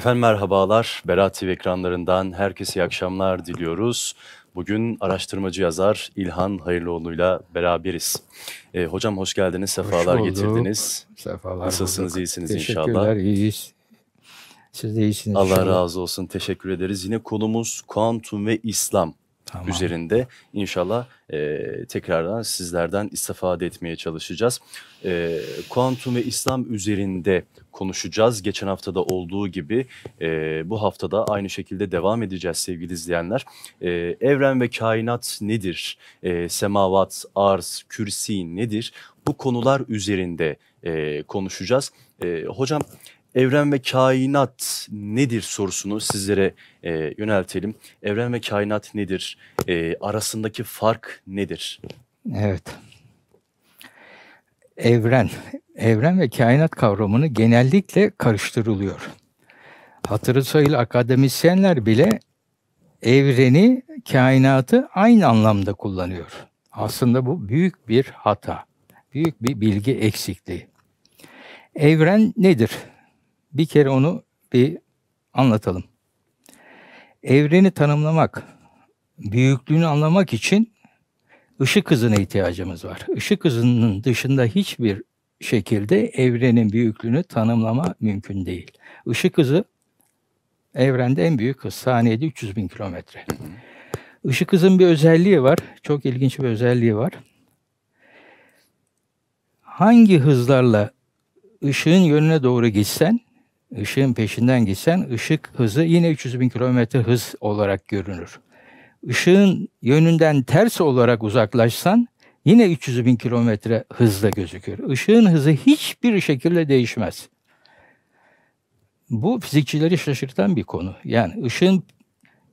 Efendim merhabalar. Berat TV ekranlarından herkese iyi akşamlar diliyoruz. Bugün araştırmacı yazar İlhan Hayırlıoğlu'yla beraberiz. E, hocam hoş geldiniz, sefalar hoş getirdiniz. Sefalar Nasılsınız, bulduk. iyisiniz Teşekkürler, inşallah. Teşekkürler, iyiyiz. Siz de iyisiniz. Allah inşallah. razı olsun, teşekkür ederiz. Yine konumuz kuantum ve İslam tamam. üzerinde inşallah e, tekrardan sizlerden istifade etmeye çalışacağız. E, kuantum ve İslam üzerinde konuşacağız. Geçen haftada olduğu gibi e, bu haftada aynı şekilde devam edeceğiz sevgili izleyenler. E, evren ve kainat nedir? E, semavat, arz, kürsi nedir? Bu konular üzerinde e, konuşacağız. E, hocam evren ve kainat nedir sorusunu sizlere e, yöneltelim. Evren ve kainat nedir? E, arasındaki fark nedir? Evet. Evren, evren ve kainat kavramını genellikle karıştırılıyor. Hatırı sayılı akademisyenler bile evreni, kainatı aynı anlamda kullanıyor. Aslında bu büyük bir hata, büyük bir bilgi eksikliği. Evren nedir? bir kere onu bir anlatalım. Evreni tanımlamak, büyüklüğünü anlamak için ışık hızına ihtiyacımız var. Işık hızının dışında hiçbir şekilde evrenin büyüklüğünü tanımlama mümkün değil. Işık hızı evrende en büyük hız. Saniyede 300 bin kilometre. Işık hızın bir özelliği var. Çok ilginç bir özelliği var. Hangi hızlarla ışığın yönüne doğru gitsen ışığın peşinden gitsen ışık hızı yine 300 bin kilometre hız olarak görünür. Işığın yönünden ters olarak uzaklaşsan yine 300 bin kilometre hızla gözükür. Işığın hızı hiçbir şekilde değişmez. Bu fizikçileri şaşırtan bir konu. Yani ışığın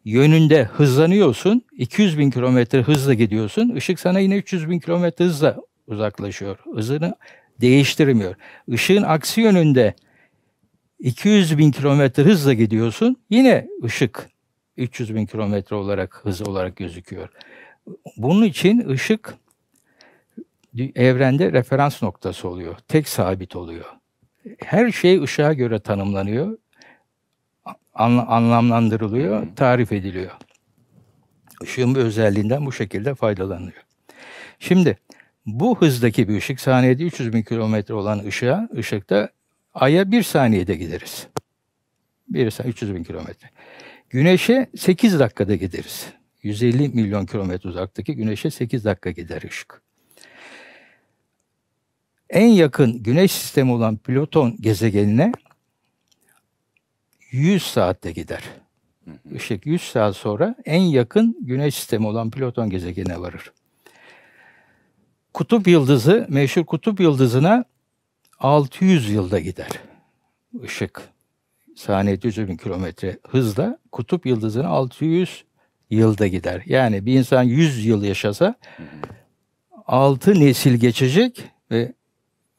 yönünde hızlanıyorsun, 200 bin kilometre hızla gidiyorsun, ışık sana yine 300 bin kilometre hızla uzaklaşıyor. Hızını değiştirmiyor. Işığın aksi yönünde 200 bin kilometre hızla gidiyorsun. Yine ışık 300 bin kilometre olarak hız olarak gözüküyor. Bunun için ışık evrende referans noktası oluyor. Tek sabit oluyor. Her şey ışığa göre tanımlanıyor. An, anlamlandırılıyor, tarif ediliyor. Işığın bir özelliğinden bu şekilde faydalanıyor. Şimdi bu hızdaki bir ışık saniyede 300 bin kilometre olan ışığa, ışıkta Ay'a bir saniyede gideriz. Bir saniye, 300 bin kilometre. Güneşe 8 dakikada gideriz. 150 milyon kilometre uzaktaki güneşe 8 dakika gider ışık. En yakın güneş sistemi olan Plüton gezegenine 100 saatte gider. Işık 100 saat sonra en yakın güneş sistemi olan Plüton gezegenine varır. Kutup yıldızı, meşhur kutup yıldızına 600 yılda gider ışık. Saniyede 100 bin kilometre hızla kutup yıldızına 600 yılda gider. Yani bir insan 100 yıl yaşasa 6 nesil geçecek ve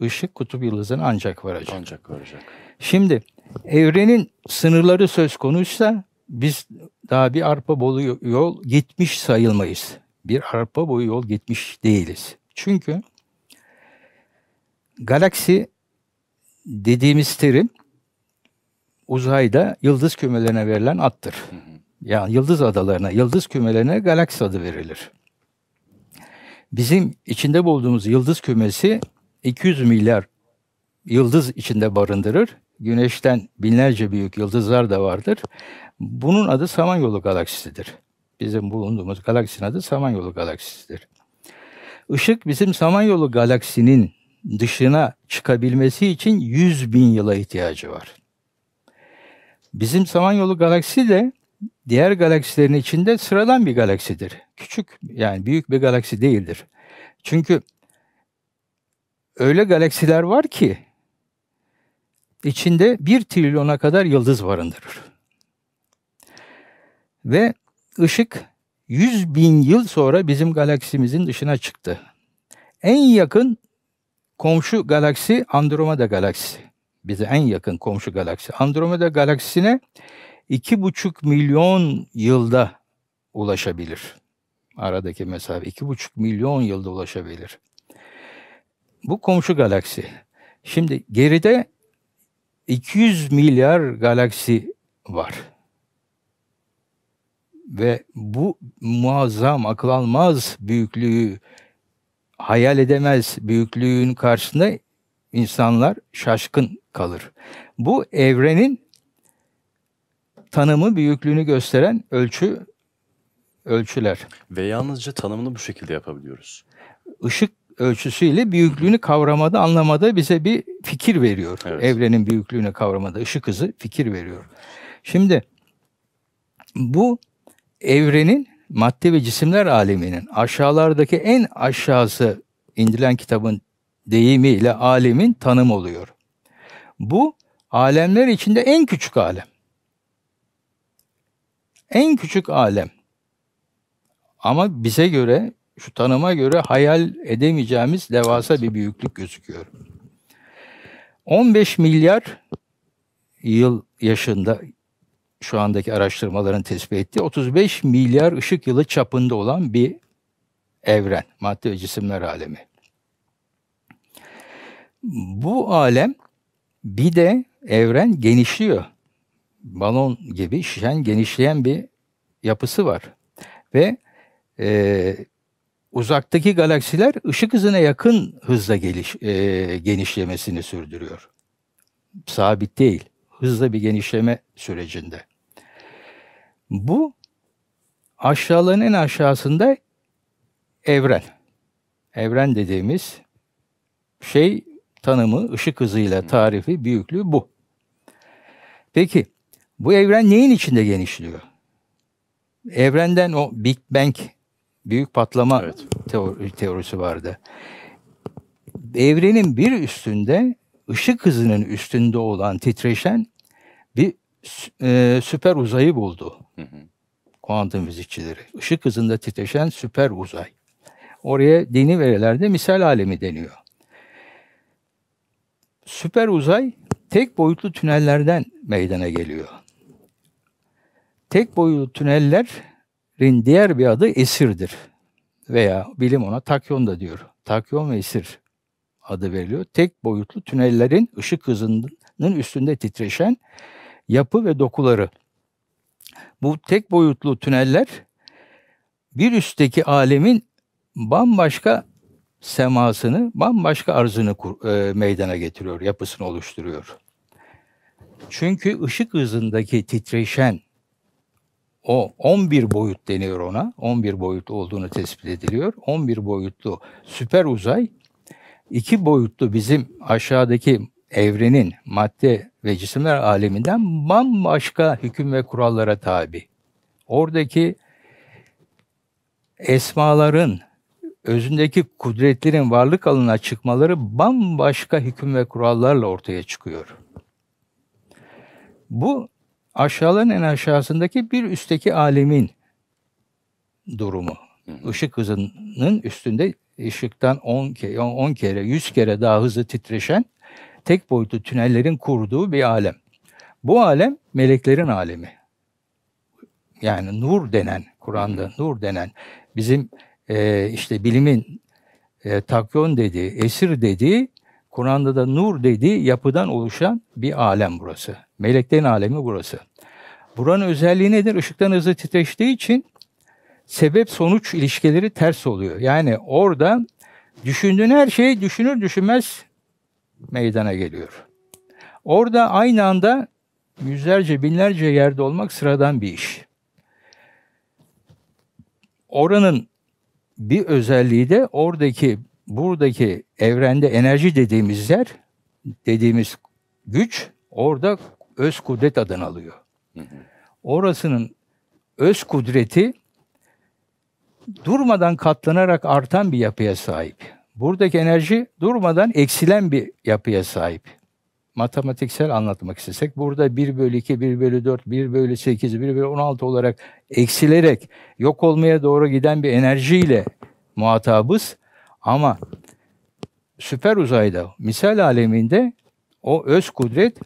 ışık kutup yıldızına ancak varacak. Ancak varacak. Şimdi evrenin sınırları söz konuysa biz daha bir arpa boyu yol gitmiş sayılmayız. Bir arpa boyu yol gitmiş değiliz. Çünkü galaksi dediğimiz terim uzayda yıldız kümelerine verilen addır. Yani yıldız adalarına, yıldız kümelerine galaksi adı verilir. Bizim içinde bulduğumuz yıldız kümesi 200 milyar yıldız içinde barındırır. Güneşten binlerce büyük yıldızlar da vardır. Bunun adı Samanyolu galaksisidir. Bizim bulunduğumuz galaksinin adı Samanyolu galaksisidir. Işık bizim Samanyolu galaksinin dışına çıkabilmesi için 100 bin yıla ihtiyacı var. Bizim Samanyolu galaksi de diğer galaksilerin içinde sıradan bir galaksidir. Küçük yani büyük bir galaksi değildir. Çünkü öyle galaksiler var ki içinde bir trilyona kadar yıldız barındırır. Ve ışık 100 bin yıl sonra bizim galaksimizin dışına çıktı. En yakın komşu galaksi Andromeda galaksi Bize en yakın komşu galaksi. Andromeda galaksisine 2,5 milyon yılda ulaşabilir. Aradaki mesafe 2,5 milyon yılda ulaşabilir. Bu komşu galaksi. Şimdi geride 200 milyar galaksi var. Ve bu muazzam, akıl almaz büyüklüğü hayal edemez büyüklüğün karşısında insanlar şaşkın kalır. Bu evrenin tanımı büyüklüğünü gösteren ölçü ölçüler. Ve yalnızca tanımını bu şekilde yapabiliyoruz. Işık ölçüsüyle büyüklüğünü kavramada, anlamada bize bir fikir veriyor. Evet. Evrenin büyüklüğünü kavramada ışık hızı fikir veriyor. Şimdi bu evrenin madde ve cisimler aleminin aşağılardaki en aşağısı indirilen kitabın deyimiyle alemin tanım oluyor. Bu alemler içinde en küçük alem. En küçük alem. Ama bize göre şu tanıma göre hayal edemeyeceğimiz devasa bir büyüklük gözüküyor. 15 milyar yıl yaşında şu andaki araştırmaların tespit ettiği 35 milyar ışık yılı çapında olan bir evren, madde ve cisimler alemi. Bu alem bir de evren genişliyor. Balon gibi şişen genişleyen bir yapısı var. Ve e, uzaktaki galaksiler ışık hızına yakın hızla geliş, e, genişlemesini sürdürüyor. Sabit değil hızlı bir genişleme sürecinde. Bu aşağıların en aşağısında evren. Evren dediğimiz şey tanımı, ışık hızıyla tarifi, büyüklüğü bu. Peki bu evren neyin içinde genişliyor? Evrenden o Big Bang büyük patlama evet. teori, teorisi vardı. Evrenin bir üstünde ışık hızının üstünde olan titreşen bir e, süper uzayı buldu. Hı hı. Kuantum fizikçileri. Işık hızında titreşen süper uzay. Oraya dini verilerde misal alemi deniyor. Süper uzay tek boyutlu tünellerden meydana geliyor. Tek boyutlu tünellerin diğer bir adı esirdir. Veya bilim ona takyon da diyor. Takyon ve esir adı veriliyor. Tek boyutlu tünellerin ışık hızının üstünde titreşen yapı ve dokuları. Bu tek boyutlu tüneller bir üstteki alemin bambaşka semasını, bambaşka arzını kur, e, meydana getiriyor, yapısını oluşturuyor. Çünkü ışık hızındaki titreşen o 11 boyut deniyor ona. 11 boyutlu olduğunu tespit ediliyor. 11 boyutlu süper uzay iki boyutlu bizim aşağıdaki evrenin madde ve cisimler aleminden bambaşka hüküm ve kurallara tabi. Oradaki esmaların, özündeki kudretlerin varlık alanına çıkmaları bambaşka hüküm ve kurallarla ortaya çıkıyor. Bu aşağıların en aşağısındaki bir üstteki alemin durumu ışık hızının üstünde ışıktan 10 kere, 10 kere 100 kere daha hızlı titreşen tek boyutlu tünellerin kurduğu bir alem. Bu alem meleklerin alemi. Yani nur denen, Kur'an'da nur denen bizim e, işte bilimin e, takyon dediği, esir dediği, Kur'an'da da nur dediği yapıdan oluşan bir alem burası. Meleklerin alemi burası. Buranın özelliği nedir? Işıktan hızlı titreştiği için sebep sonuç ilişkileri ters oluyor. Yani orada düşündüğün her şey düşünür düşünmez meydana geliyor. Orada aynı anda yüzlerce binlerce yerde olmak sıradan bir iş. Oranın bir özelliği de oradaki buradaki evrende enerji dediğimiz yer dediğimiz güç orada öz kudret adını alıyor. Orasının öz kudreti durmadan katlanarak artan bir yapıya sahip. Buradaki enerji durmadan eksilen bir yapıya sahip. Matematiksel anlatmak istesek burada 1 bölü 2, 1 bölü 4, 1 bölü 8, 1 bölü 16 olarak eksilerek yok olmaya doğru giden bir enerjiyle muhatabız. Ama süper uzayda, misal aleminde o öz kudret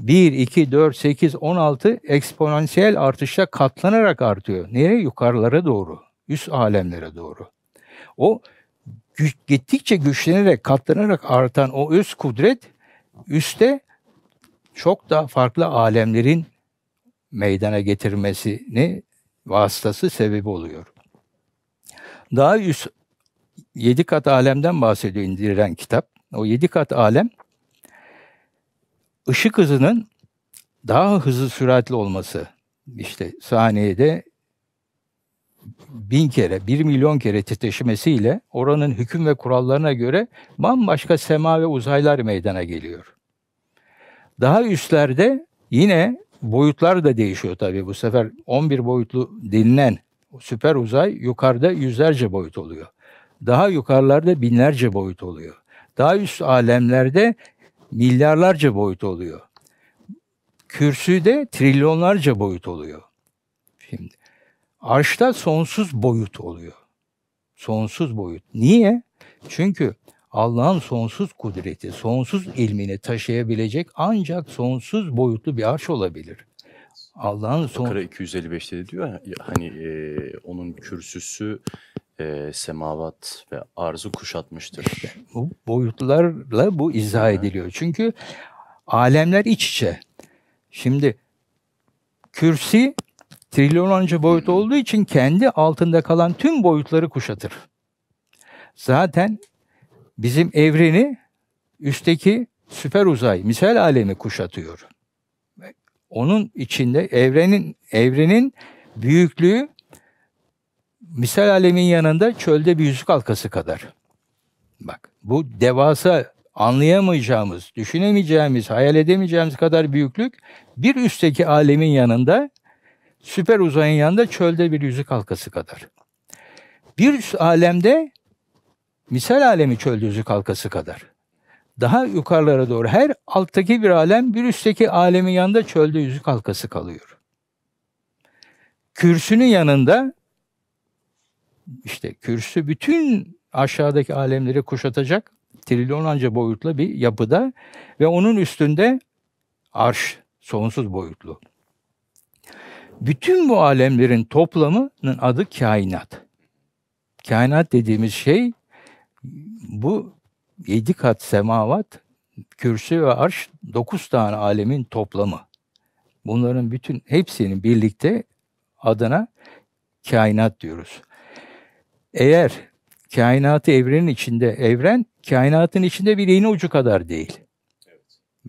1, 2, 4, 8, 16 eksponansiyel artışla katlanarak artıyor. Nereye? Yukarılara doğru üst alemlere doğru. O güç, gittikçe güçlenerek, katlanarak artan o üst kudret üste çok daha farklı alemlerin meydana getirmesini vasıtası sebebi oluyor. Daha üst yedi kat alemden bahsediyor indirilen kitap. O yedi kat alem ışık hızının daha hızlı süratli olması. işte saniyede bin kere, bir milyon kere titreşmesiyle oranın hüküm ve kurallarına göre bambaşka sema ve uzaylar meydana geliyor. Daha üstlerde yine boyutlar da değişiyor tabii. Bu sefer 11 boyutlu denilen süper uzay yukarıda yüzlerce boyut oluyor. Daha yukarılarda binlerce boyut oluyor. Daha üst alemlerde milyarlarca boyut oluyor. Kürsüde trilyonlarca boyut oluyor. Şimdi Arşta sonsuz boyut oluyor. Sonsuz boyut. Niye? Çünkü Allah'ın sonsuz kudreti, sonsuz ilmini taşıyabilecek ancak sonsuz boyutlu bir arş olabilir. Allah'ın son... Bakara 255'te de diyor ya, hani e, onun kürsüsü e, semavat ve arzu kuşatmıştır. İşte, bu boyutlarla bu izah ediliyor. Çünkü alemler iç içe. Şimdi kürsi trilyonlarca boyut olduğu için kendi altında kalan tüm boyutları kuşatır. Zaten bizim evreni üstteki süper uzay, misal alemi kuşatıyor. Onun içinde evrenin evrenin büyüklüğü misal alemin yanında çölde bir yüzük halkası kadar. Bak bu devasa anlayamayacağımız, düşünemeyeceğimiz, hayal edemeyeceğimiz kadar büyüklük bir üstteki alemin yanında süper uzayın yanında çölde bir yüzük halkası kadar. Bir alemde misal alemi çölde yüzük halkası kadar. Daha yukarılara doğru her alttaki bir alem bir üstteki alemin yanında çölde yüzük halkası kalıyor. Kürsünün yanında işte kürsü bütün aşağıdaki alemleri kuşatacak trilyonlarca boyutlu bir yapıda ve onun üstünde arş sonsuz boyutlu. Bütün bu alemlerin toplamının adı kainat. Kainat dediğimiz şey bu yedi kat semavat, kürsü ve arş dokuz tane alemin toplamı. Bunların bütün hepsinin birlikte adına kainat diyoruz. Eğer kainatı evrenin içinde, evren kainatın içinde bir iğne ucu kadar değil. Evet.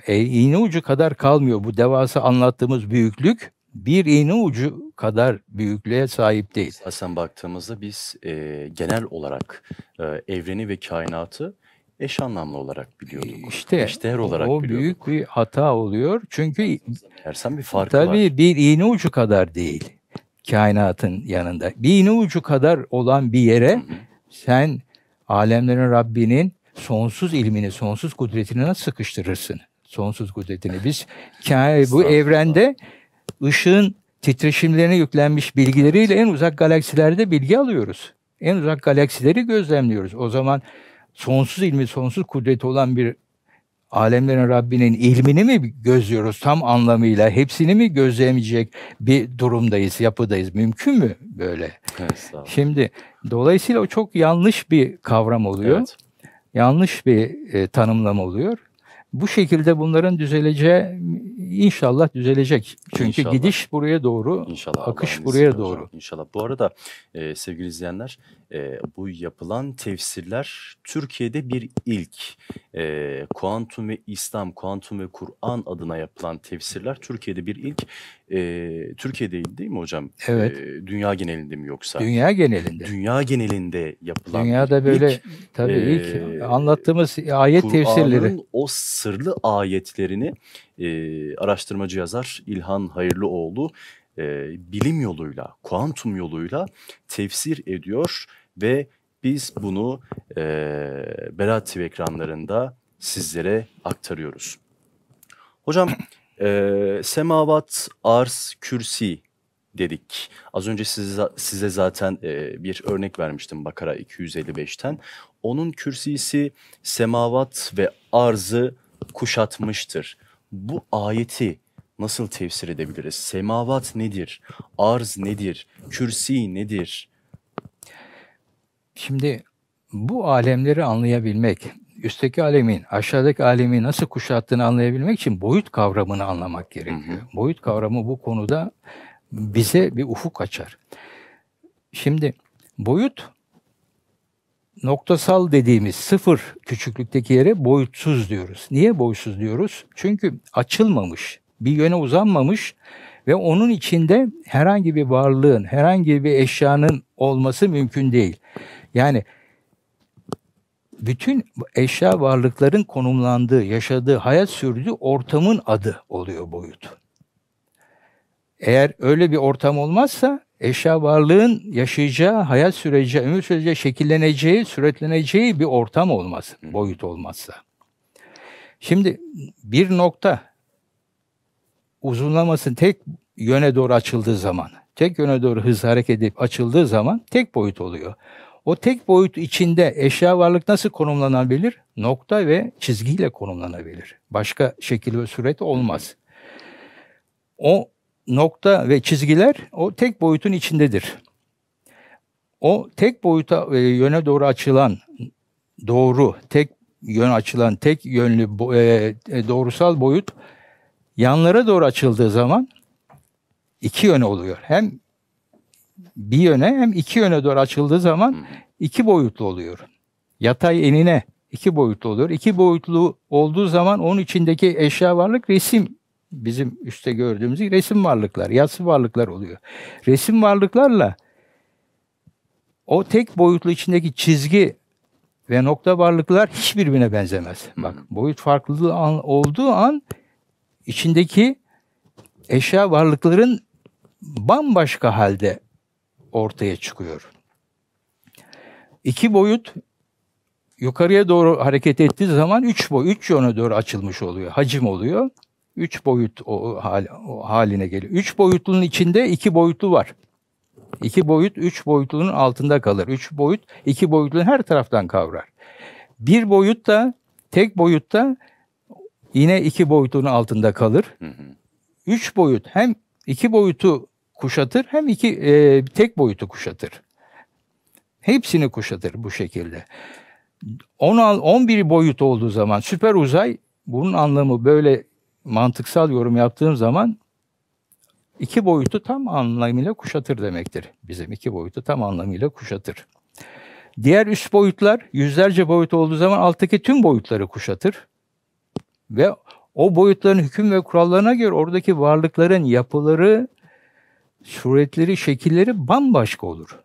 E, iğne ucu kadar kalmıyor bu devasa anlattığımız büyüklük bir iğne ucu kadar büyüklüğe sahip değil. Aslında baktığımızda biz e, genel olarak e, evreni ve kainatı eş anlamlı olarak biliyorduk. İşte Eşdeğer olarak o biliyorduk. büyük bir hata oluyor. Çünkü Ersen bir farkı tabii var. bir iğne ucu kadar değil kainatın yanında. Bir iğne ucu kadar olan bir yere sen alemlerin Rabbinin sonsuz ilmini, sonsuz kudretini nasıl sıkıştırırsın? Sonsuz kudretini biz bu evrende ışığın titreşimlerine yüklenmiş bilgileriyle en uzak galaksilerde bilgi alıyoruz. En uzak galaksileri gözlemliyoruz. O zaman sonsuz ilmi, sonsuz kudreti olan bir alemlerin Rabbinin ilmini mi gözlüyoruz tam anlamıyla? Hepsini mi gözlemleyecek bir durumdayız, yapıdayız? Mümkün mü böyle? Evet, Şimdi dolayısıyla o çok yanlış bir kavram oluyor. Evet. Yanlış bir e, tanımlama oluyor. Bu şekilde bunların düzeleceği inşallah düzelecek. Çünkü inşallah. gidiş buraya doğru, inşallah akış buraya doğru. Hocam, inşallah. Bu arada e, sevgili izleyenler e, bu yapılan tefsirler Türkiye'de bir ilk. E, kuantum ve İslam, kuantum ve Kur'an adına yapılan tefsirler Türkiye'de bir ilk. E, Türkiye'deydi değil mi hocam? Evet. E, dünya genelinde mi yoksa? Dünya genelinde. Dünya genelinde yapılan Dünyada böyle ilk, tabii e, ilk anlattığımız ayet tefsirleri. o sırlı ayetlerini e, araştırmacı yazar İlhan Hayırlıoğlu e, bilim yoluyla, kuantum yoluyla tefsir ediyor ve biz bunu e, Berat TV ekranlarında sizlere aktarıyoruz. Hocam e, semavat, arz, kürsi dedik. Az önce size, size zaten e, bir örnek vermiştim Bakara 255'ten. Onun kürsisi semavat ve arzı kuşatmıştır. Bu ayeti nasıl tefsir edebiliriz? Semavat nedir? Arz nedir? Kürsi nedir? Şimdi bu alemleri anlayabilmek, üstteki alemin, aşağıdaki alemi nasıl kuşattığını anlayabilmek için boyut kavramını anlamak gerekiyor. Hı hı. Boyut kavramı bu konuda bize bir ufuk açar. Şimdi boyut noktasal dediğimiz sıfır küçüklükteki yere boyutsuz diyoruz. Niye boyutsuz diyoruz? Çünkü açılmamış, bir yöne uzanmamış ve onun içinde herhangi bir varlığın, herhangi bir eşyanın olması mümkün değil. Yani bütün eşya varlıkların konumlandığı, yaşadığı, hayat sürdüğü ortamın adı oluyor boyut. Eğer öyle bir ortam olmazsa eşya varlığın yaşayacağı, hayat süreceği, ömür süreceği, şekilleneceği, süretleneceği bir ortam olmaz, boyut olmazsa. Şimdi bir nokta uzunlamasın tek yöne doğru açıldığı zaman, tek yöne doğru hız hareket edip açıldığı zaman tek boyut oluyor. O tek boyut içinde eşya varlık nasıl konumlanabilir? Nokta ve çizgiyle konumlanabilir. Başka şekil ve suret olmaz. O nokta ve çizgiler o tek boyutun içindedir. O tek boyuta e, yöne doğru açılan doğru, tek yön açılan tek yönlü e, e, doğrusal boyut yanlara doğru açıldığı zaman iki yöne oluyor. Hem bir yöne hem iki yöne doğru açıldığı zaman iki boyutlu oluyor. Yatay enine iki boyutlu oluyor. İki boyutlu olduğu zaman onun içindeki eşya varlık resim bizim üstte gördüğümüz gibi resim varlıklar, yatsı varlıklar oluyor. Resim varlıklarla o tek boyutlu içindeki çizgi ve nokta varlıklar hiçbirbirine benzemez. Bak boyut farklılığı an, olduğu an içindeki eşya varlıkların bambaşka halde ortaya çıkıyor. İki boyut yukarıya doğru hareket ettiği zaman üç boy, üç yöne doğru açılmış oluyor, hacim oluyor. Üç boyut o, hal, o haline geliyor. Üç boyutlunun içinde iki boyutlu var. İki boyut üç boyutlunun altında kalır. Üç boyut iki boyutlunun her taraftan kavrar. Bir boyut da tek boyutta yine iki boyutunun altında kalır. Üç boyut hem iki boyutu kuşatır hem iki e, tek boyutu kuşatır. Hepsini kuşatır bu şekilde. 10, 11 boyut olduğu zaman süper uzay bunun anlamı böyle mantıksal yorum yaptığım zaman iki boyutu tam anlamıyla kuşatır demektir. Bizim iki boyutu tam anlamıyla kuşatır. Diğer üst boyutlar yüzlerce boyut olduğu zaman alttaki tüm boyutları kuşatır. Ve o boyutların hüküm ve kurallarına göre oradaki varlıkların yapıları suretleri, şekilleri bambaşka olur.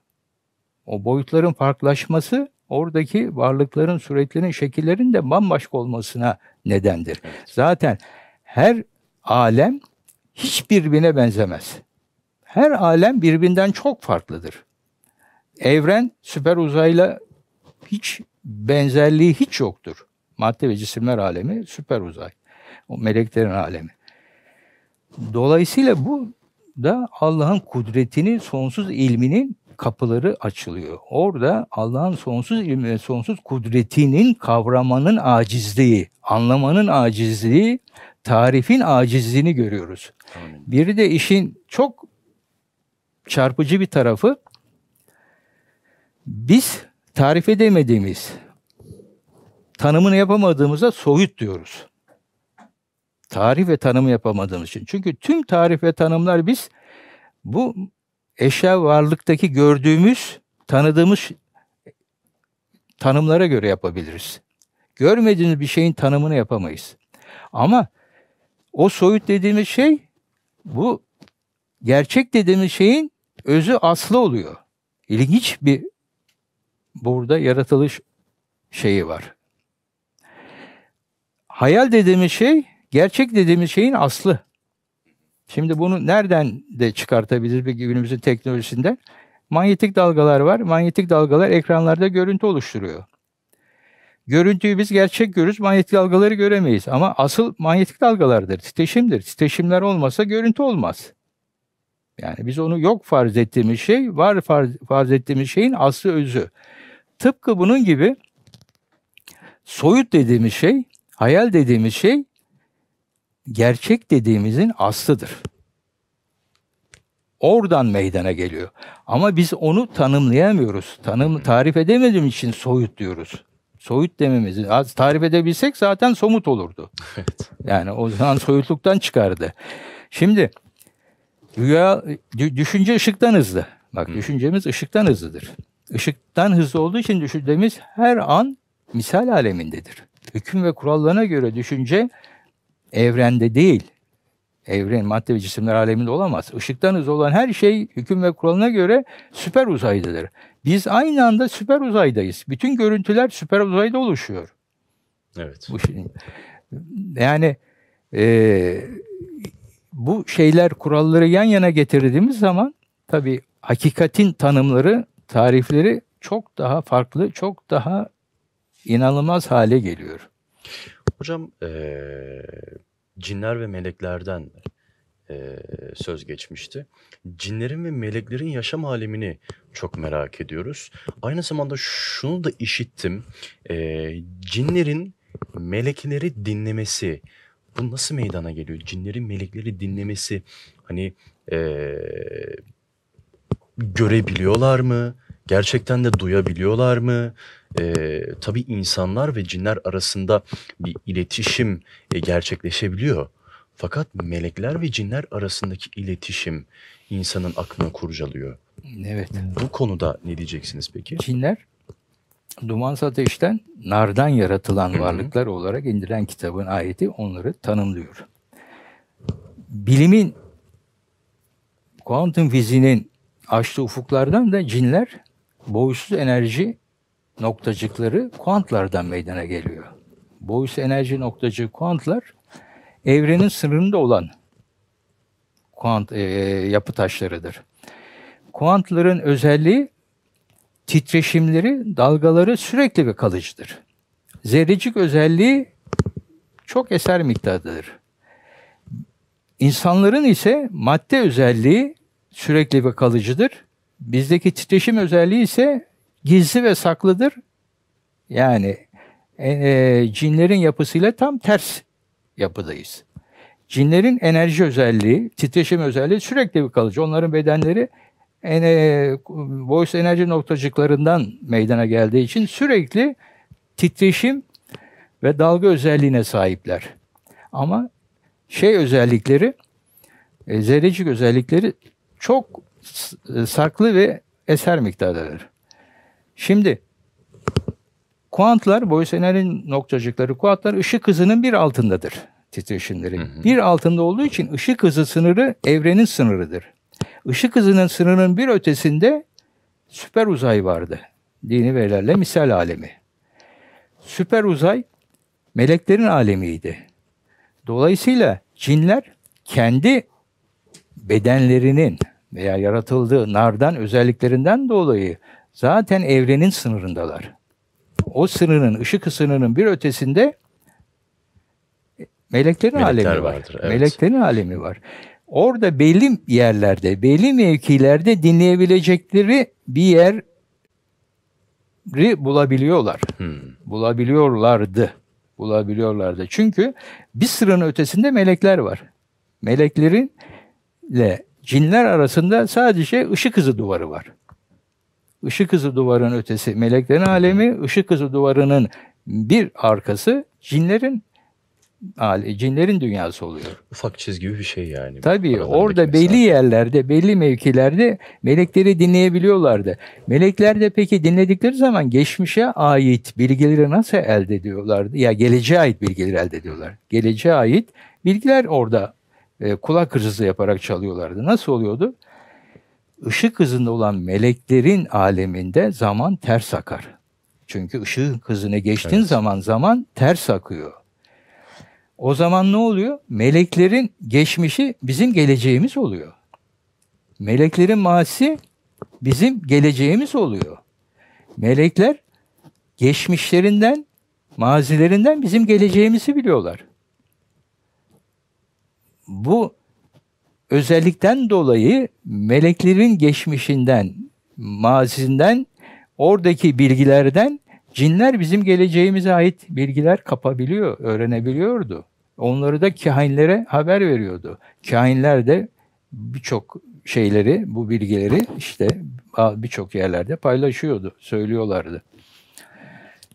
O boyutların farklılaşması oradaki varlıkların, suretlerin, şekillerin de bambaşka olmasına nedendir. Evet. Zaten her alem hiçbirbirine benzemez. Her alem birbirinden çok farklıdır. Evren süper uzayla hiç benzerliği hiç yoktur. Madde ve cisimler alemi süper uzay. O meleklerin alemi. Dolayısıyla bu da Allah'ın kudretinin sonsuz ilminin kapıları açılıyor. Orada Allah'ın sonsuz ilmi ve sonsuz kudretinin kavramanın acizliği, anlamanın acizliği, tarifin acizliğini görüyoruz. Amin. Biri de işin çok çarpıcı bir tarafı biz tarif edemediğimiz, tanımını yapamadığımızda soyut diyoruz tarif ve tanım yapamadığımız için. Çünkü tüm tarif ve tanımlar biz bu eşya varlıktaki gördüğümüz, tanıdığımız tanımlara göre yapabiliriz. Görmediğiniz bir şeyin tanımını yapamayız. Ama o soyut dediğimiz şey bu gerçek dediğimiz şeyin özü aslı oluyor. İlginç bir burada yaratılış şeyi var. Hayal dediğimiz şey Gerçek dediğimiz şeyin aslı. Şimdi bunu nereden de çıkartabiliriz bir günümüzün teknolojisinde? Manyetik dalgalar var. Manyetik dalgalar ekranlarda görüntü oluşturuyor. Görüntüyü biz gerçek görürüz, manyetik dalgaları göremeyiz. Ama asıl manyetik dalgalardır, titreşimdir. Titreşimler olmasa görüntü olmaz. Yani biz onu yok farz ettiğimiz şey, var farz, farz ettiğimiz şeyin aslı özü. Tıpkı bunun gibi soyut dediğimiz şey, hayal dediğimiz şey gerçek dediğimizin aslıdır. Oradan meydana geliyor. Ama biz onu tanımlayamıyoruz. Tanım hmm. tarif edemediğim için soyut diyoruz. Soyut dememiz. Az tarif edebilsek zaten somut olurdu. Evet. Yani o zaman soyutluktan çıkardı. Şimdi rüya düşünce ışıktan hızlı. Bak hmm. düşüncemiz ışıktan hızlıdır. Işıktan hızlı olduğu için düşündüğümüz her an misal alemindedir. Hüküm ve kurallarına göre düşünce evrende değil, evren madde ve cisimler aleminde olamaz. Işıktan hızlı olan her şey hüküm ve kuralına göre süper uzaydadır. Biz aynı anda süper uzaydayız. Bütün görüntüler süper uzayda oluşuyor. Evet. Bu şey, yani e, bu şeyler kuralları yan yana getirdiğimiz zaman tabi hakikatin tanımları, tarifleri çok daha farklı, çok daha inanılmaz hale geliyor. Hocam eee, cinler ve meleklerden eee, söz geçmişti. Cinlerin ve meleklerin yaşam alemini çok merak ediyoruz. Aynı zamanda şunu da işittim. Eee, cinlerin melekleri dinlemesi. Bu nasıl meydana geliyor? Cinlerin melekleri dinlemesi. Hani eee görebiliyorlar mı? Gerçekten de duyabiliyorlar mı? e, tabii insanlar ve cinler arasında bir iletişim e, gerçekleşebiliyor. Fakat melekler ve cinler arasındaki iletişim insanın aklını kurcalıyor. Evet. Bu konuda ne diyeceksiniz peki? Cinler dumansı ateşten nardan yaratılan Hı-hı. varlıklar olarak indiren kitabın ayeti onları tanımlıyor. Bilimin kuantum fiziğinin açtığı ufuklardan da cinler boğuşsuz enerji noktacıkları kuantlardan meydana geliyor. Boyce enerji noktacığı kuantlar evrenin sınırında olan kuant e, yapı taşlarıdır. Kuantların özelliği titreşimleri, dalgaları sürekli ve kalıcıdır. Zerrecik özelliği çok eser miktardadır. İnsanların ise madde özelliği sürekli ve kalıcıdır. Bizdeki titreşim özelliği ise gizli ve saklıdır. Yani e, e, cinlerin yapısıyla tam ters yapıdayız. Cinlerin enerji özelliği, titreşim özelliği sürekli bir kalıcı. Onların bedenleri ene, e, voice enerji noktacıklarından meydana geldiği için sürekli titreşim ve dalga özelliğine sahipler. Ama şey özellikleri, e, zerrecik özellikleri çok e, saklı ve eser miktarları. Şimdi kuantlar, Boysener'in noktacıkları kuantlar ışık hızının bir altındadır titreşimleri. Hı hı. Bir altında olduğu için ışık hızı sınırı evrenin sınırıdır. Işık hızının sınırının bir ötesinde süper uzay vardı. Dini verilerle misal alemi. Süper uzay meleklerin alemiydi. Dolayısıyla cinler kendi bedenlerinin veya yaratıldığı nardan özelliklerinden dolayı zaten evrenin sınırındalar. O sınırın, ışık sınırının bir ötesinde meleklerin Melekler alemi vardır, var. evet. Meleklerin alemi var. Orada belli yerlerde, belli mevkilerde dinleyebilecekleri bir yer bulabiliyorlar. Hmm. Bulabiliyorlardı. Bulabiliyorlardı. Çünkü bir sıranın ötesinde melekler var. Meleklerinle cinler arasında sadece ışık hızı duvarı var ışık hızı duvarının ötesi meleklerin alemi, ışık hızı duvarının bir arkası cinlerin cinlerin dünyası oluyor. Ufak çizgi bir şey yani. Tabii orada belli mesafe. yerlerde, belli mevkilerde melekleri dinleyebiliyorlardı. Melekler de peki dinledikleri zaman geçmişe ait bilgileri nasıl elde ediyorlardı? Ya geleceğe ait bilgileri elde ediyorlar. Geleceğe ait bilgiler orada e, kulak hırsızı yaparak çalıyorlardı. Nasıl oluyordu? ışık hızında olan meleklerin aleminde zaman ters akar. Çünkü ışık hızını geçtiğin evet. zaman zaman ters akıyor. O zaman ne oluyor? Meleklerin geçmişi bizim geleceğimiz oluyor. Meleklerin maasi bizim geleceğimiz oluyor. Melekler geçmişlerinden, mazilerinden bizim geleceğimizi biliyorlar. Bu özellikten dolayı meleklerin geçmişinden, mazisinden, oradaki bilgilerden cinler bizim geleceğimize ait bilgiler kapabiliyor, öğrenebiliyordu. Onları da kahinlere haber veriyordu. Kahinler de birçok şeyleri, bu bilgileri işte birçok yerlerde paylaşıyordu, söylüyorlardı.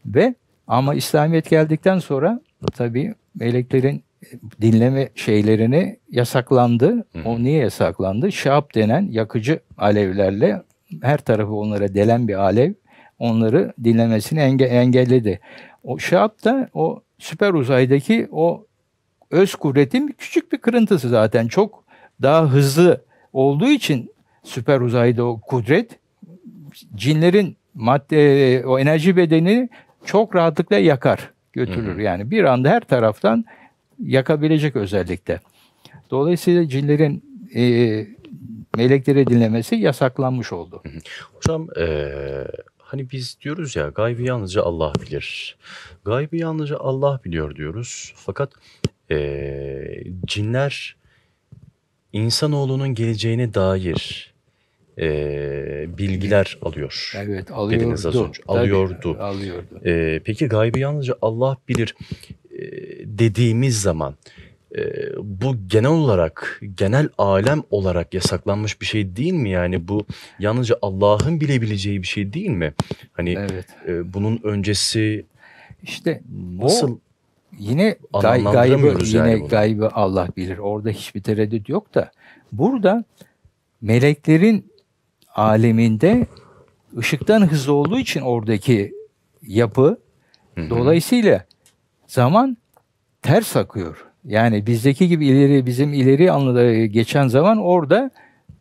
Ve ama İslamiyet geldikten sonra tabii meleklerin dinleme şeylerini yasaklandı. Hı. O niye yasaklandı? Şap denen yakıcı alevlerle her tarafı onlara delen bir alev onları dinlemesini enge engelledi. O şap da o süper uzaydaki o öz kuvvetin küçük bir kırıntısı zaten. Çok daha hızlı olduğu için süper uzayda o kudret cinlerin madde o enerji bedeni çok rahatlıkla yakar götürür. Hı Yani bir anda her taraftan yakabilecek özellikle. Dolayısıyla cinlerin e, melekleri dinlemesi yasaklanmış oldu. Hocam e, hani biz diyoruz ya gaybı yalnızca Allah bilir. Gaybı yalnızca Allah biliyor diyoruz. Fakat e, cinler insanoğlunun geleceğine dair e, bilgiler alıyor. Evet alıyordu. az önce. Alıyordu. Tabii, alıyordu. E, peki gaybı yalnızca Allah bilir dediğimiz zaman e, bu genel olarak genel alem olarak yasaklanmış bir şey değil mi? Yani bu yalnızca Allah'ın bilebileceği bir şey değil mi? Hani evet. e, bunun öncesi işte nasıl yine gay, gaybı yani yine bunu. gaybı Allah bilir. Orada hiçbir tereddüt yok da burada meleklerin aleminde ışıktan hızlı olduğu için oradaki yapı Hı-hı. dolayısıyla zaman ters akıyor. Yani bizdeki gibi ileri bizim ileri anladığı e, geçen zaman orada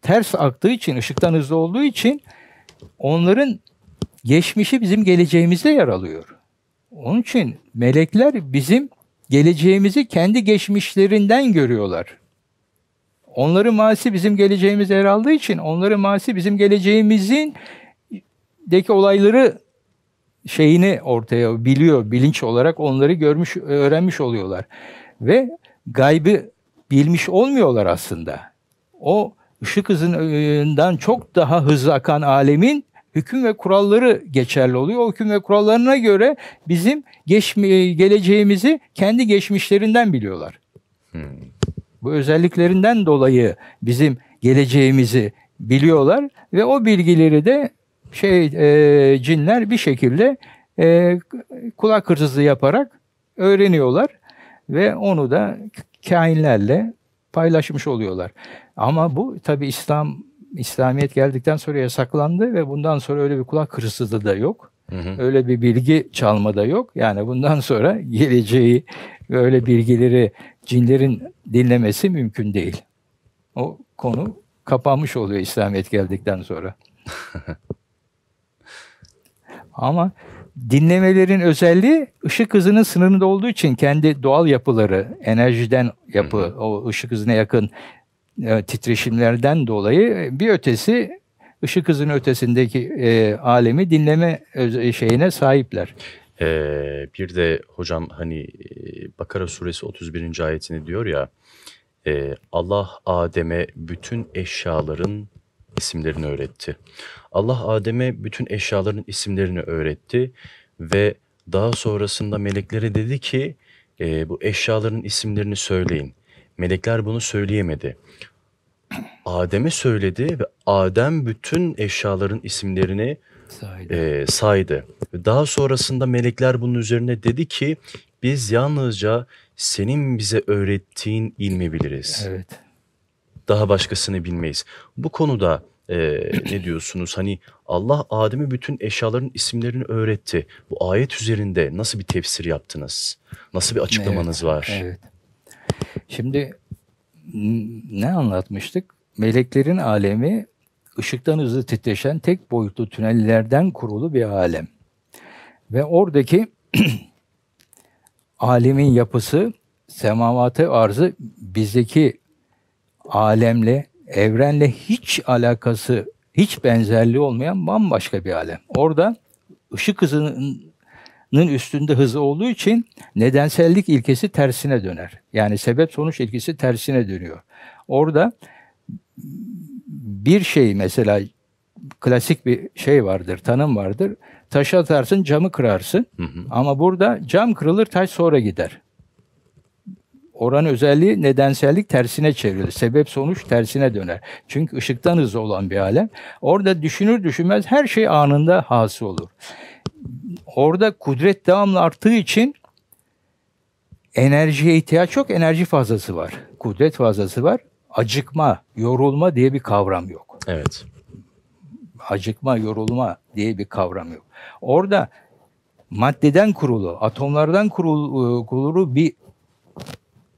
ters aktığı için ışıktan hızlı olduğu için onların geçmişi bizim geleceğimizde yer alıyor. Onun için melekler bizim geleceğimizi kendi geçmişlerinden görüyorlar. Onların maasi bizim geleceğimiz yer aldığı için onların maasi bizim geleceğimizin deki olayları şeyini ortaya biliyor bilinç olarak onları görmüş öğrenmiş oluyorlar ve gaybı bilmiş olmuyorlar aslında. O ışık hızından çok daha hızlı akan alemin hüküm ve kuralları geçerli oluyor. O hüküm ve kurallarına göre bizim geçme, geleceğimizi kendi geçmişlerinden biliyorlar. Hmm. Bu özelliklerinden dolayı bizim geleceğimizi biliyorlar ve o bilgileri de şey e, cinler bir şekilde e, kulak hırsızlığı yaparak öğreniyorlar ve onu da kainlerle paylaşmış oluyorlar. Ama bu tabi İslam İslamiyet geldikten sonra yasaklandı ve bundan sonra öyle bir kulak hırsızlığı da yok. Hı hı. Öyle bir bilgi çalma da yok. Yani bundan sonra geleceği öyle bilgileri cinlerin dinlemesi mümkün değil. O konu kapanmış oluyor İslamiyet geldikten sonra. Ama dinlemelerin özelliği ışık hızının sınırında olduğu için kendi doğal yapıları, enerjiden yapı, o ışık hızına yakın e, titreşimlerden dolayı bir ötesi ışık hızının ötesindeki e, alemi dinleme e, şeyine sahipler. Ee, bir de hocam hani e, Bakara suresi 31. ayetini diyor ya e, Allah Adem'e bütün eşyaların isimlerini öğretti. Allah Adem'e bütün eşyaların isimlerini öğretti ve daha sonrasında meleklere dedi ki e, bu eşyaların isimlerini söyleyin. Melekler bunu söyleyemedi. Adem'e söyledi ve Adem bütün eşyaların isimlerini saydı. E, saydı. Daha sonrasında melekler bunun üzerine dedi ki biz yalnızca senin bize öğrettiğin ilmi biliriz. Evet daha başkasını bilmeyiz. Bu konuda e, ne diyorsunuz? Hani Allah Adem'e bütün eşyaların isimlerini öğretti. Bu ayet üzerinde nasıl bir tefsir yaptınız? Nasıl bir açıklamanız evet, var? Evet. Şimdi ne anlatmıştık? Meleklerin alemi ışıktan hızlı titreşen tek boyutlu tünellerden kurulu bir alem. Ve oradaki alemin yapısı semavate arzı bizdeki alemle, evrenle hiç alakası, hiç benzerliği olmayan bambaşka bir alem. Orada ışık hızının üstünde hızı olduğu için nedensellik ilkesi tersine döner. Yani sebep sonuç ilkesi tersine dönüyor. Orada bir şey mesela klasik bir şey vardır, tanım vardır. Taşı atarsın, camı kırarsın. Hı hı. Ama burada cam kırılır, taş sonra gider oran özelliği nedensellik tersine çevrilir. Sebep sonuç tersine döner. Çünkü ışıktan hızlı olan bir alem. Orada düşünür düşünmez her şey anında hası olur. Orada kudret devamlı arttığı için enerjiye ihtiyaç yok. Enerji fazlası var. Kudret fazlası var. Acıkma, yorulma diye bir kavram yok. Evet. Acıkma, yorulma diye bir kavram yok. Orada maddeden kurulu, atomlardan kurulu, e, kurulu bir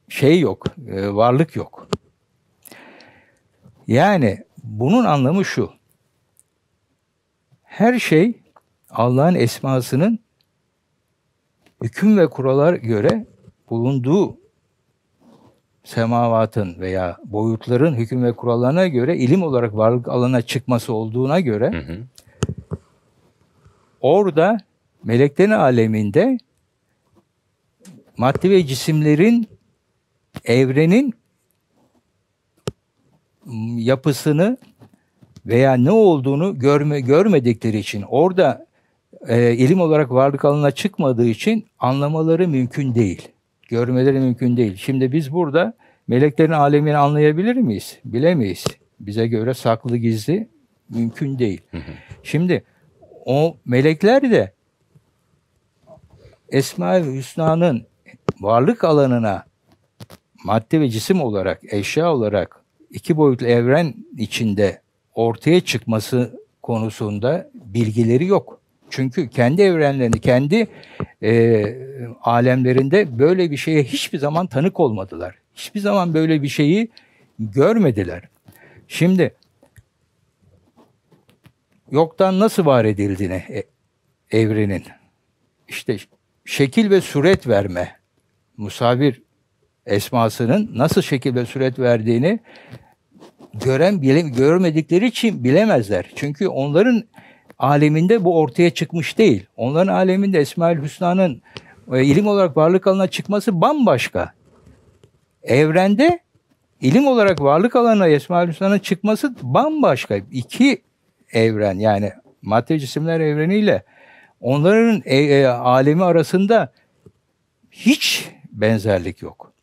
şey yok, e, varlık yok. Yani bunun anlamı şu. Her şey Allah'ın esmasının hüküm ve kurallar göre bulunduğu semavatın veya boyutların hüküm ve kurallarına göre ilim olarak varlık alana çıkması olduğuna göre hı hı. orada meleklerin aleminde maddi ve cisimlerin evrenin yapısını veya ne olduğunu görme, görmedikleri için orada e, ilim olarak varlık alanına çıkmadığı için anlamaları mümkün değil. Görmeleri mümkün değil. Şimdi biz burada meleklerin alemini anlayabilir miyiz? Bilemeyiz. Bize göre saklı gizli mümkün değil. Şimdi o melekler de Esma-i Hüsna'nın varlık alanına madde ve cisim olarak, eşya olarak iki boyutlu evren içinde ortaya çıkması konusunda bilgileri yok. Çünkü kendi evrenlerini, kendi e, alemlerinde böyle bir şeye hiçbir zaman tanık olmadılar. Hiçbir zaman böyle bir şeyi görmediler. Şimdi yoktan nasıl var edildiğini e, evrenin işte şekil ve suret verme, musavir esmasının nasıl şekilde süret verdiğini gören bile, görmedikleri için bilemezler. Çünkü onların aleminde bu ortaya çıkmış değil. Onların aleminde Esmaül Hüsna'nın e, ilim olarak varlık alanına çıkması bambaşka. Evrende ilim olarak varlık alanına Esmaül Hüsna'nın çıkması bambaşka. İki evren yani madde cisimler evreniyle onların e, e, alemi arasında hiç benzerlik yok.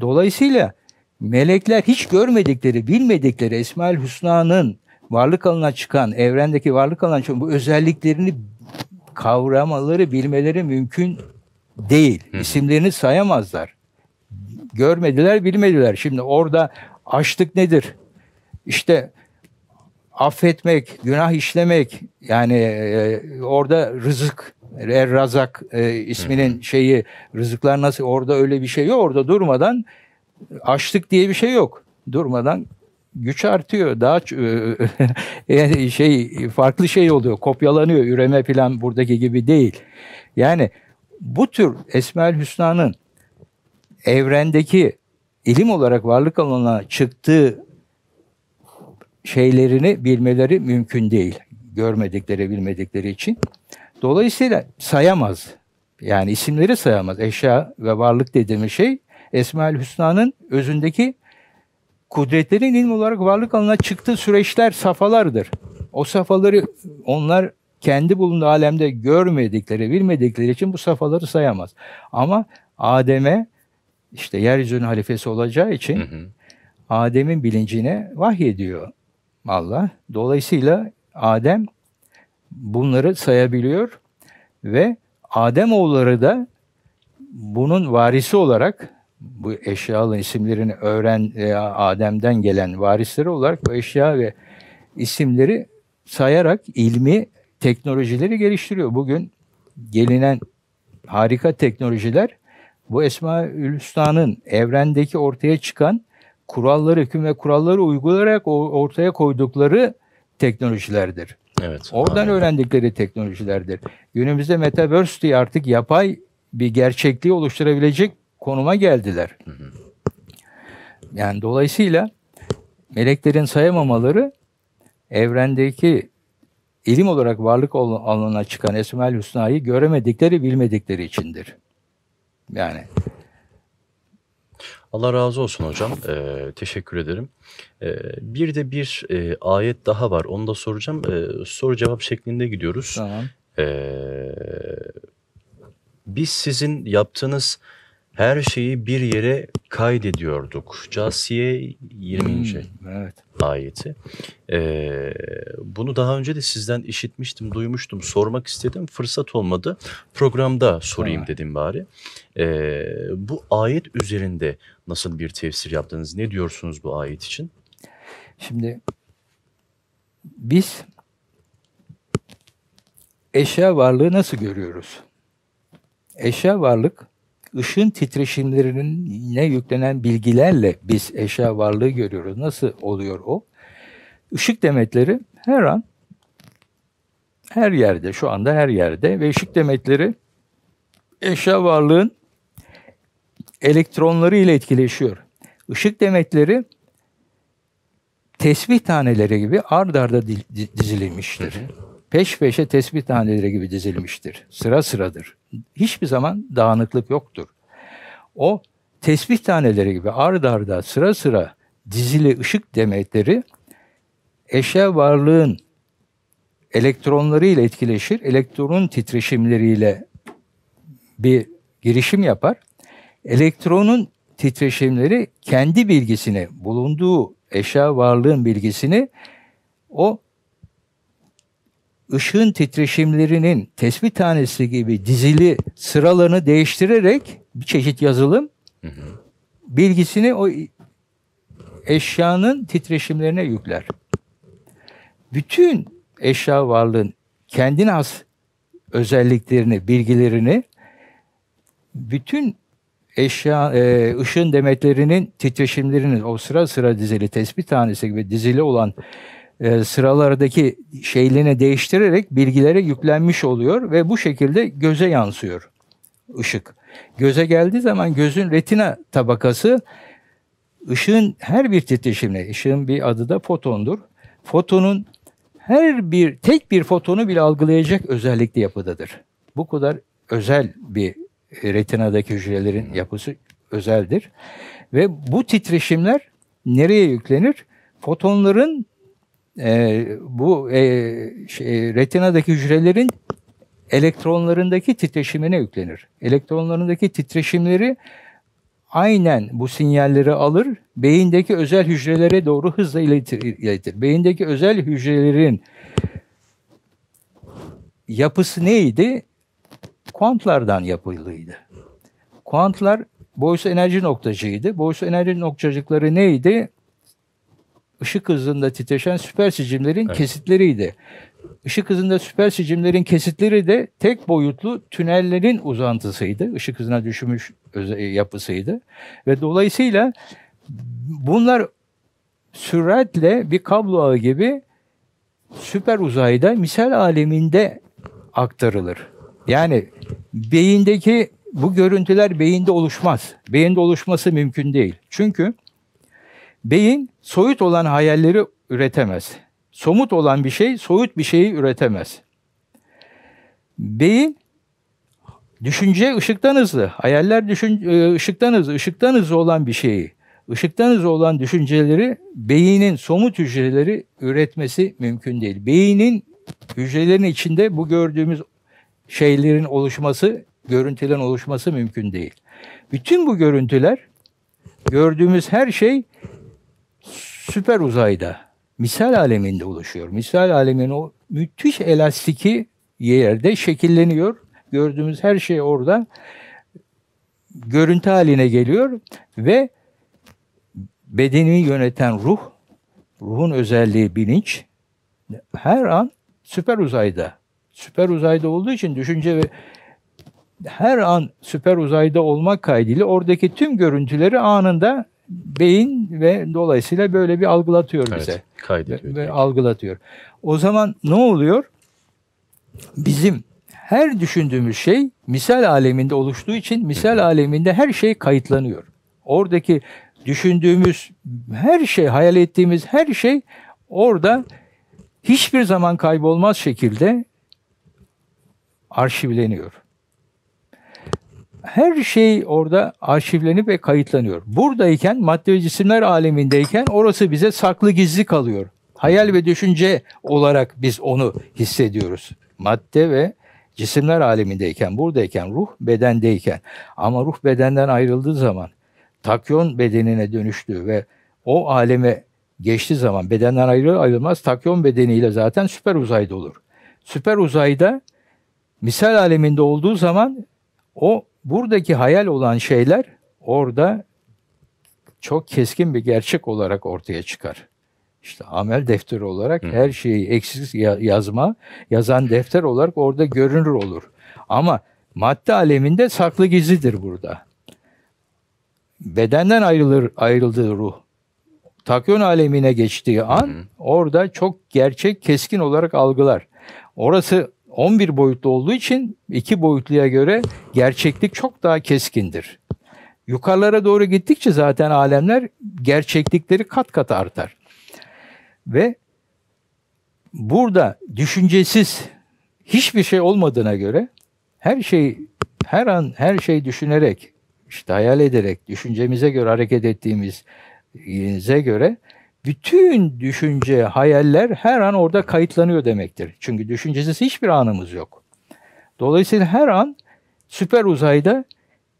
Dolayısıyla melekler hiç görmedikleri, bilmedikleri Esmaül Hüsna'nın varlık alanına çıkan, evrendeki varlık alanına çıkan bu özelliklerini kavramaları, bilmeleri mümkün değil. İsimlerini sayamazlar. Görmediler, bilmediler. Şimdi orada açlık nedir? İşte affetmek, günah işlemek yani e, orada rızık Er Razak e, isminin Hı-hı. şeyi rızıklar nasıl orada öyle bir şey yok. Orada durmadan açlık diye bir şey yok. Durmadan güç artıyor. Daha e, e, yani şey farklı şey oluyor. Kopyalanıyor. Üreme plan buradaki gibi değil. Yani bu tür Esmaül Hüsna'nın evrendeki ilim olarak varlık alanına çıktığı şeylerini bilmeleri mümkün değil. Görmedikleri, bilmedikleri için. Dolayısıyla sayamaz. Yani isimleri sayamaz. Eşya ve varlık dediğimiz şey Esmaül Hüsna'nın özündeki kudretlerin ilim olarak varlık alanına çıktığı süreçler safalardır. O safaları onlar kendi bulunduğu alemde görmedikleri, bilmedikleri için bu safaları sayamaz. Ama Adem'e işte yeryüzünün halifesi olacağı için Adem'in bilincine vahyediyor Allah. Dolayısıyla Adem bunları sayabiliyor ve Adem oğulları da bunun varisi olarak bu eşyalı isimlerini öğren e, Adem'den gelen varisleri olarak bu eşya ve isimleri sayarak ilmi teknolojileri geliştiriyor. Bugün gelinen harika teknolojiler bu Esma Hüsna'nın evrendeki ortaya çıkan kuralları, hüküm ve kuralları uygulayarak ortaya koydukları teknolojilerdir. Evet. Oradan aynen. öğrendikleri teknolojilerdir. Günümüzde Metaverse diye artık yapay bir gerçekliği oluşturabilecek konuma geldiler. Hı hı. Yani dolayısıyla meleklerin sayamamaları evrendeki ilim olarak varlık alanına çıkan Esmaül Hüsna'yı göremedikleri, bilmedikleri içindir. Yani Allah razı olsun hocam. Ee, teşekkür ederim. Ee, bir de bir e, ayet daha var. Onu da soracağım. Ee, soru cevap şeklinde gidiyoruz. Tamam. Ee, biz sizin yaptığınız her şeyi bir yere kaydediyorduk. Casiye 20. Hmm, evet. ayeti. Ee, bunu daha önce de sizden işitmiştim, duymuştum, sormak istedim. Fırsat olmadı. Programda sorayım ha. dedim bari. Ee, bu ayet üzerinde nasıl bir tefsir yaptınız? Ne diyorsunuz bu ayet için? Şimdi biz eşya varlığı nasıl görüyoruz? Eşya varlık ışın titreşimlerine yüklenen bilgilerle biz eşya varlığı görüyoruz. Nasıl oluyor o? Işık demetleri her an her yerde, şu anda her yerde ve ışık demetleri eşya varlığın elektronları ile etkileşiyor. Işık demetleri tesbih taneleri gibi ard arda dizilmiştir peş peşe tespit taneleri gibi dizilmiştir. Sıra sıradır. Hiçbir zaman dağınıklık yoktur. O tesbih taneleri gibi ard arda sıra sıra dizili ışık demetleri eşe varlığın elektronlarıyla etkileşir. Elektronun titreşimleriyle bir girişim yapar. Elektronun titreşimleri kendi bilgisini, bulunduğu eşya varlığın bilgisini o ışığın titreşimlerinin tespit tanesi gibi dizili sıralarını değiştirerek bir çeşit yazılım bilgisini o eşyanın titreşimlerine yükler. Bütün eşya varlığın kendine has özelliklerini, bilgilerini bütün eşya, e, ışın demetlerinin titreşimlerinin o sıra sıra dizili tespit tanesi gibi dizili olan e, sıralardaki şeyliğini değiştirerek bilgilere yüklenmiş oluyor ve bu şekilde göze yansıyor ışık. Göze geldiği zaman gözün retina tabakası ışığın her bir titreşimine, ışığın bir adı da fotondur. Fotonun her bir, tek bir fotonu bile algılayacak özellikle yapıdadır. Bu kadar özel bir retinadaki hücrelerin yapısı özeldir. Ve bu titreşimler nereye yüklenir? Fotonların e, bu e, şey, retinadaki hücrelerin elektronlarındaki titreşimine yüklenir. Elektronlarındaki titreşimleri aynen bu sinyalleri alır, beyindeki özel hücrelere doğru hızla iletir. iletir. Beyindeki özel hücrelerin yapısı neydi? Kuantlardan yapılıydı. Kuantlar Boyce enerji noktacıydı. Boyce enerji noktacıkları neydi? ışık hızında titreşen süper sicimlerin evet. kesitleriydi. Işık hızında süper sicimlerin kesitleri de tek boyutlu tünellerin uzantısıydı. Işık hızına düşmüş e, yapısıydı. Ve dolayısıyla bunlar süratle bir kablo ağı gibi süper uzayda misal aleminde aktarılır. Yani beyindeki bu görüntüler beyinde oluşmaz. Beyinde oluşması mümkün değil. Çünkü Beyin soyut olan hayalleri üretemez. Somut olan bir şey soyut bir şeyi üretemez. Beyin düşünce ışıktan hızlı. Hayaller düşünce ışıktan hızlı. Işıktan hızlı olan bir şeyi. Işıktan hızlı olan düşünceleri beyinin somut hücreleri üretmesi mümkün değil. Beyinin hücrelerin içinde bu gördüğümüz şeylerin oluşması, görüntülerin oluşması mümkün değil. Bütün bu görüntüler, gördüğümüz her şey süper uzayda, misal aleminde ulaşıyor. Misal alemin o müthiş elastiki yerde şekilleniyor. Gördüğümüz her şey orada görüntü haline geliyor ve bedeni yöneten ruh, ruhun özelliği bilinç her an süper uzayda. Süper uzayda olduğu için düşünce ve her an süper uzayda olmak kaydıyla oradaki tüm görüntüleri anında beyin ve dolayısıyla böyle bir algılatıyor evet, bize. Kaydediyor. Ve, ve algılatıyor. O zaman ne oluyor? Bizim her düşündüğümüz şey misal aleminde oluştuğu için misal aleminde her şey kayıtlanıyor. Oradaki düşündüğümüz her şey, hayal ettiğimiz her şey orada hiçbir zaman kaybolmaz şekilde arşivleniyor her şey orada arşivlenip ve kayıtlanıyor. Buradayken madde ve cisimler alemindeyken orası bize saklı gizli kalıyor. Hayal ve düşünce olarak biz onu hissediyoruz. Madde ve cisimler alemindeyken, buradayken, ruh bedendeyken. Ama ruh bedenden ayrıldığı zaman, takyon bedenine dönüştüğü ve o aleme geçtiği zaman bedenden ayrı ayrılmaz takyon bedeniyle zaten süper uzayda olur. Süper uzayda misal aleminde olduğu zaman o buradaki hayal olan şeyler orada çok keskin bir gerçek olarak ortaya çıkar. İşte amel defteri olarak Hı. her şeyi eksik yazma, yazan defter olarak orada görünür olur. Ama madde aleminde saklı gizlidir burada. Bedenden ayrılır ayrıldığı ruh takyon alemine geçtiği an Hı. orada çok gerçek keskin olarak algılar. Orası 11 boyutlu olduğu için 2 boyutluya göre gerçeklik çok daha keskindir. Yukarılara doğru gittikçe zaten alemler gerçeklikleri kat kat artar. Ve burada düşüncesiz hiçbir şey olmadığına göre her şey her an her şey düşünerek işte hayal ederek düşüncemize göre hareket ettiğimize göre bütün düşünce, hayaller her an orada kayıtlanıyor demektir. Çünkü düşüncesiz hiçbir anımız yok. Dolayısıyla her an süper uzayda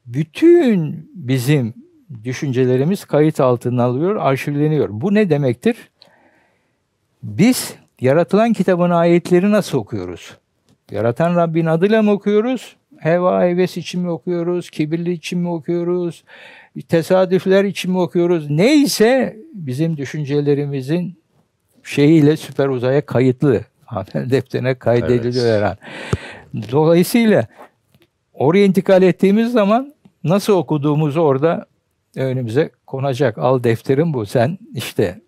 bütün bizim düşüncelerimiz kayıt altına alıyor, arşivleniyor. Bu ne demektir? Biz yaratılan kitabın ayetleri nasıl okuyoruz? Yaratan Rabbin adıyla mı okuyoruz? heva heves için mi okuyoruz, kibirli için mi okuyoruz, tesadüfler için mi okuyoruz? Neyse bizim düşüncelerimizin şeyiyle süper uzaya kayıtlı. Amel deftere kaydediliyor evet. her Dolayısıyla oraya intikal ettiğimiz zaman nasıl okuduğumuz orada önümüze konacak. Al defterin bu. Sen işte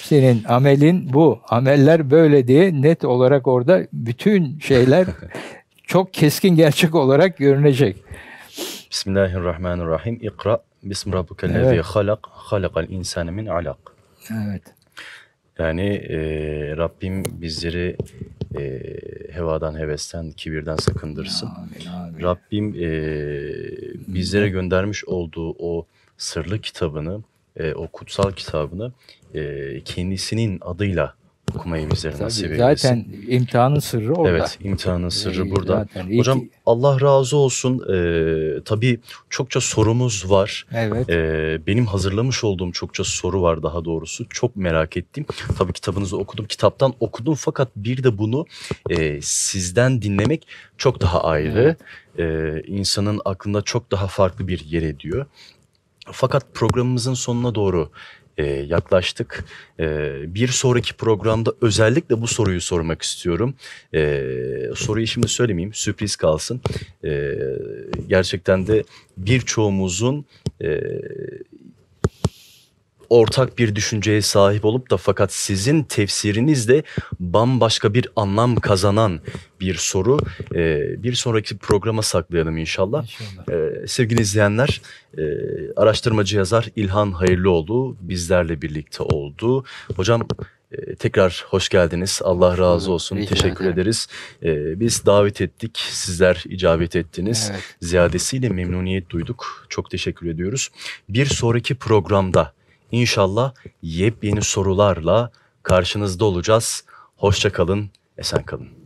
senin amelin bu. Ameller böyle diye net olarak orada bütün şeyler çok keskin gerçek olarak görünecek. Bismillahirrahmanirrahim. İkra bismi rabbikellezi evet. halak halakal insane min alak. Evet. Yani e, Rabbim bizleri e, hevadan, hevesten, kibirden sakındırsın. Amin, amin. Rabbim e, bizlere göndermiş olduğu o sırlı kitabını, e, o kutsal kitabını e, kendisinin adıyla okumayı bizlere Tabii, nasip eylesin. Zaten imtihanın sırrı orada. Evet imtihanın ee, sırrı burada. Zaten Hocam Allah razı olsun. Ee, tabii çokça sorumuz var. Evet. Ee, benim hazırlamış olduğum çokça soru var daha doğrusu. Çok merak ettim. Tabii kitabınızı okudum. Kitaptan okudum fakat bir de bunu e, sizden dinlemek çok daha ayrı. Evet. Ee, insanın aklında çok daha farklı bir yer ediyor. Fakat programımızın sonuna doğru e, yaklaştık. E, bir sonraki programda özellikle bu soruyu sormak istiyorum. E, soruyu şimdi söylemeyeyim, sürpriz kalsın. E, gerçekten de birçoğumuzun e, ortak bir düşünceye sahip olup da fakat sizin tefsirinizde bambaşka bir anlam kazanan bir soru. E, bir sonraki programa saklayalım inşallah. inşallah. E, sevgili izleyenler, e, araştırmacı yazar İlhan Hayırlıoğlu bizlerle birlikte oldu. Hocam e, tekrar hoş geldiniz. Allah razı olsun. Rica Teşekkür ederim. ederiz. Ee, biz davet ettik. Sizler icabet ettiniz. Evet. Ziyadesiyle memnuniyet duyduk. Çok teşekkür ediyoruz. Bir sonraki programda İnşallah yepyeni sorularla karşınızda olacağız. Hoşçakalın, esen kalın.